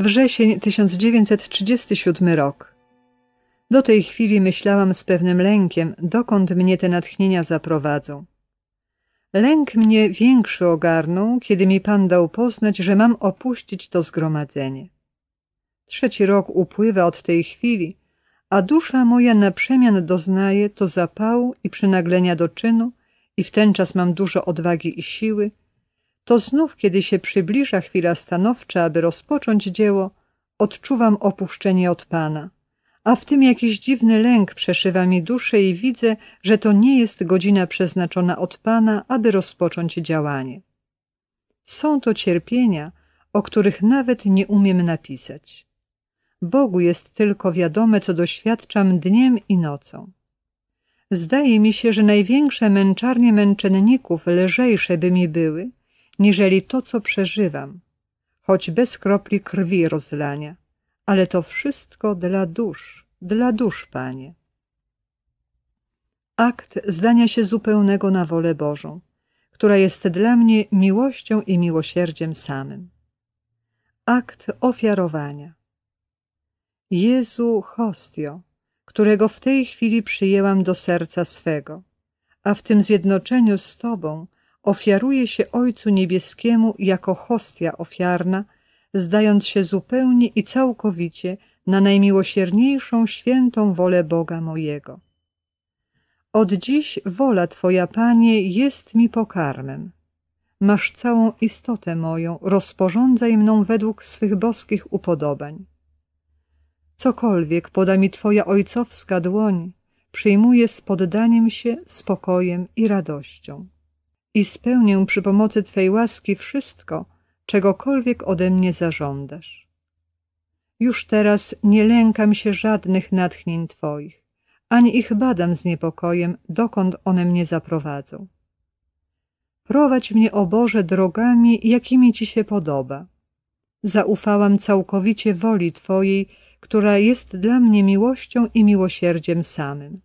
Wrzesień 1937 rok. Do tej chwili myślałam z pewnym lękiem, dokąd mnie te natchnienia zaprowadzą. Lęk mnie większy ogarnął, kiedy mi Pan dał poznać, że mam opuścić to zgromadzenie. Trzeci rok upływa od tej chwili, a dusza moja na przemian doznaje to zapału i przynaglenia do czynu i w ten czas mam dużo odwagi i siły – to znów, kiedy się przybliża chwila stanowcza, aby rozpocząć dzieło, odczuwam opuszczenie od Pana. A w tym jakiś dziwny lęk przeszywa mi duszę i widzę, że to nie jest godzina przeznaczona od Pana, aby rozpocząć działanie. Są to cierpienia, o których nawet nie umiem napisać. Bogu jest tylko wiadome, co doświadczam dniem i nocą. Zdaje mi się, że największe męczarnie męczenników lżejsze by mi były, niżeli to, co przeżywam, choć bez kropli krwi rozlania, ale to wszystko dla dusz, dla dusz, Panie. Akt zdania się zupełnego na wolę Bożą, która jest dla mnie miłością i miłosierdziem samym. Akt ofiarowania. Jezu hostio, którego w tej chwili przyjęłam do serca swego, a w tym zjednoczeniu z Tobą – ofiaruje się Ojcu Niebieskiemu jako hostia ofiarna, zdając się zupełnie i całkowicie na najmiłosierniejszą świętą wolę Boga mojego. Od dziś wola Twoja, Panie, jest mi pokarmem. Masz całą istotę moją, rozporządzaj mną według swych boskich upodobań. Cokolwiek poda mi Twoja ojcowska dłoń, przyjmuję z poddaniem się, spokojem i radością i spełnię przy pomocy Twej łaski wszystko, czegokolwiek ode mnie zażądasz. Już teraz nie lękam się żadnych natchnień Twoich, ani ich badam z niepokojem, dokąd one mnie zaprowadzą. Prowadź mnie, o Boże, drogami, jakimi Ci się podoba. Zaufałam całkowicie woli Twojej, która jest dla mnie miłością i miłosierdziem samym.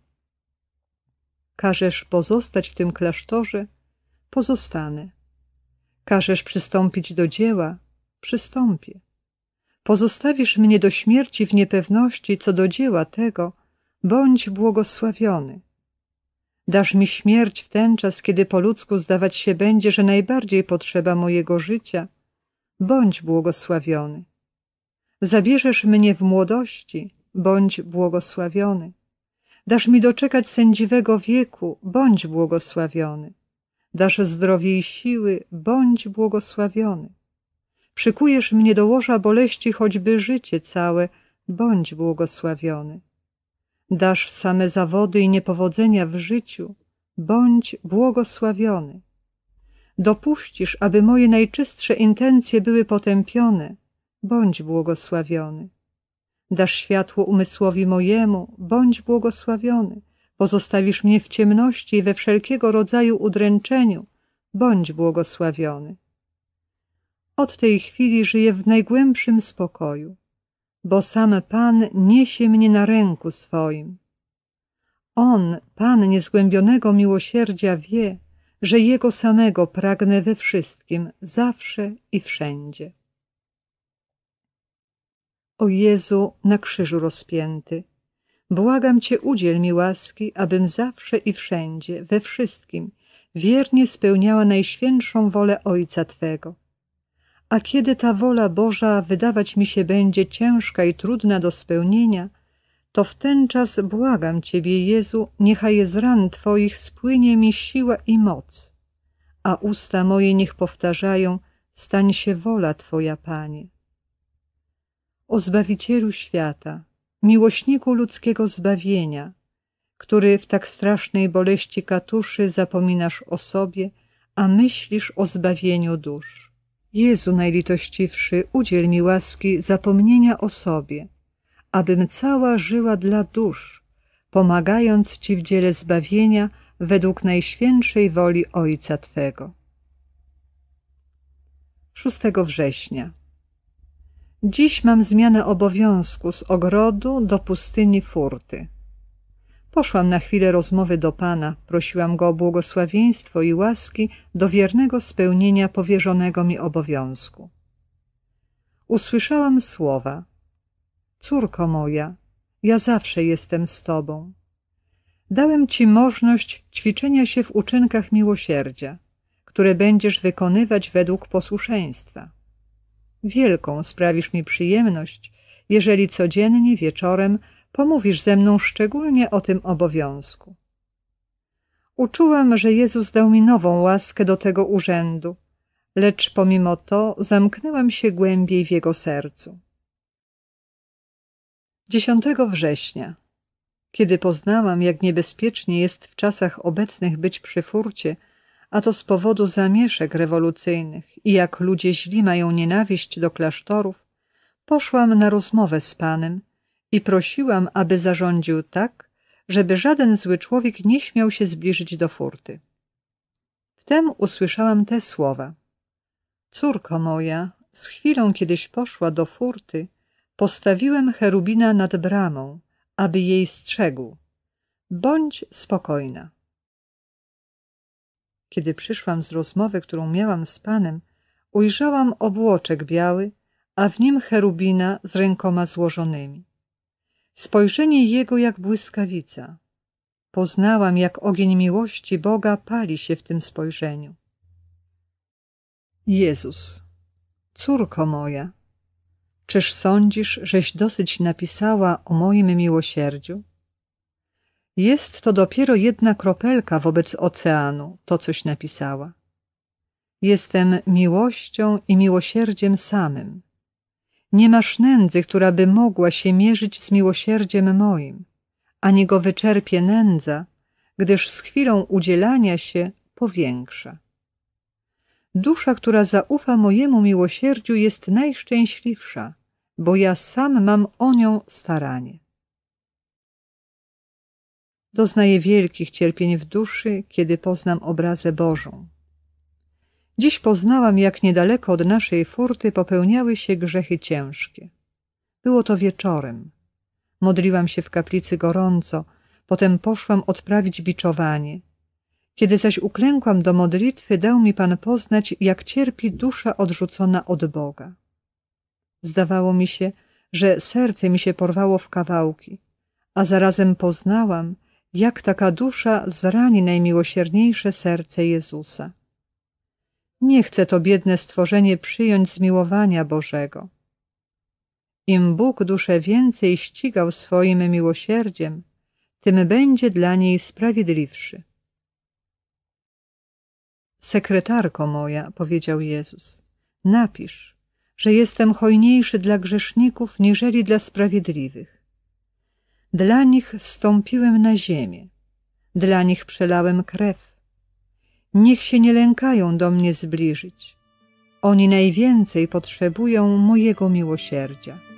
Każesz pozostać w tym klasztorze pozostanę. Każesz przystąpić do dzieła, przystąpię. Pozostawisz mnie do śmierci w niepewności co do dzieła tego, bądź błogosławiony. Dasz mi śmierć w ten czas, kiedy po ludzku zdawać się będzie, że najbardziej potrzeba mojego życia. Bądź błogosławiony. Zabierzesz mnie w młodości, bądź błogosławiony. Dasz mi doczekać sędziwego wieku, bądź błogosławiony dasz zdrowie i siły, bądź błogosławiony. Przykujesz mnie do łoża boleści choćby życie całe, bądź błogosławiony. Dasz same zawody i niepowodzenia w życiu, bądź błogosławiony. Dopuścisz, aby moje najczystsze intencje były potępione, bądź błogosławiony. Dasz światło umysłowi mojemu, bądź błogosławiony Pozostawisz mnie w ciemności i we wszelkiego rodzaju udręczeniu. Bądź błogosławiony. Od tej chwili żyję w najgłębszym spokoju, bo sam Pan niesie mnie na ręku swoim. On, Pan niezgłębionego miłosierdzia, wie, że Jego samego pragnę we wszystkim, zawsze i wszędzie. O Jezu na krzyżu rozpięty, Błagam Cię, udziel mi łaski, abym zawsze i wszędzie, we wszystkim, wiernie spełniała najświętszą wolę Ojca Twego. A kiedy ta wola Boża wydawać mi się będzie ciężka i trudna do spełnienia, to w ten czas błagam Ciebie, Jezu, niechaj z ran Twoich spłynie mi siła i moc, a usta moje niech powtarzają, stań się wola Twoja, Panie. O Zbawicielu świata, miłośniku ludzkiego zbawienia, który w tak strasznej boleści katuszy zapominasz o sobie, a myślisz o zbawieniu dusz. Jezu najlitościwszy, udziel mi łaski zapomnienia o sobie, abym cała żyła dla dusz, pomagając Ci w dziele zbawienia według najświętszej woli Ojca Twego. 6 września Dziś mam zmianę obowiązku z ogrodu do pustyni furty. Poszłam na chwilę rozmowy do Pana, prosiłam Go o błogosławieństwo i łaski do wiernego spełnienia powierzonego mi obowiązku. Usłyszałam słowa. Córko moja, ja zawsze jestem z Tobą. Dałem Ci możliwość ćwiczenia się w uczynkach miłosierdzia, które będziesz wykonywać według posłuszeństwa wielką sprawisz mi przyjemność, jeżeli codziennie wieczorem pomówisz ze mną szczególnie o tym obowiązku. Uczułam, że Jezus dał mi nową łaskę do tego urzędu, lecz pomimo to zamknęłam się głębiej w Jego sercu. 10 września Kiedy poznałam, jak niebezpiecznie jest w czasach obecnych być przy furcie, a to z powodu zamieszek rewolucyjnych i jak ludzie źli mają nienawiść do klasztorów, poszłam na rozmowę z panem i prosiłam, aby zarządził tak, żeby żaden zły człowiek nie śmiał się zbliżyć do furty. Wtem usłyszałam te słowa. Córko moja, z chwilą kiedyś poszła do furty, postawiłem cherubina nad bramą, aby jej strzegł. Bądź spokojna. Kiedy przyszłam z rozmowy, którą miałam z panem, ujrzałam obłoczek biały, a w nim cherubina z rękoma złożonymi. Spojrzenie jego jak błyskawica. Poznałam, jak ogień miłości Boga pali się w tym spojrzeniu. Jezus, córko moja, czyż sądzisz, żeś dosyć napisała o moim miłosierdziu? Jest to dopiero jedna kropelka wobec oceanu, to coś napisała. Jestem miłością i miłosierdziem samym. Nie masz nędzy, która by mogła się mierzyć z miłosierdziem moim, ani go wyczerpie nędza, gdyż z chwilą udzielania się powiększa. Dusza, która zaufa mojemu miłosierdziu, jest najszczęśliwsza, bo ja sam mam o nią staranie doznaję wielkich cierpień w duszy, kiedy poznam obrazę Bożą. Dziś poznałam, jak niedaleko od naszej furty popełniały się grzechy ciężkie. Było to wieczorem. Modliłam się w kaplicy gorąco, potem poszłam odprawić biczowanie. Kiedy zaś uklękłam do modlitwy, dał mi Pan poznać, jak cierpi dusza odrzucona od Boga. Zdawało mi się, że serce mi się porwało w kawałki, a zarazem poznałam, jak taka dusza zrani najmiłosierniejsze serce Jezusa. Nie chce to biedne stworzenie przyjąć zmiłowania Bożego. Im Bóg duszę więcej ścigał swoim miłosierdziem, tym będzie dla niej sprawiedliwszy. Sekretarko moja, powiedział Jezus, napisz, że jestem hojniejszy dla grzeszników niżeli dla sprawiedliwych dla nich stąpiłem na ziemię, dla nich przelałem krew. Niech się nie lękają do mnie zbliżyć. Oni najwięcej potrzebują mojego miłosierdzia.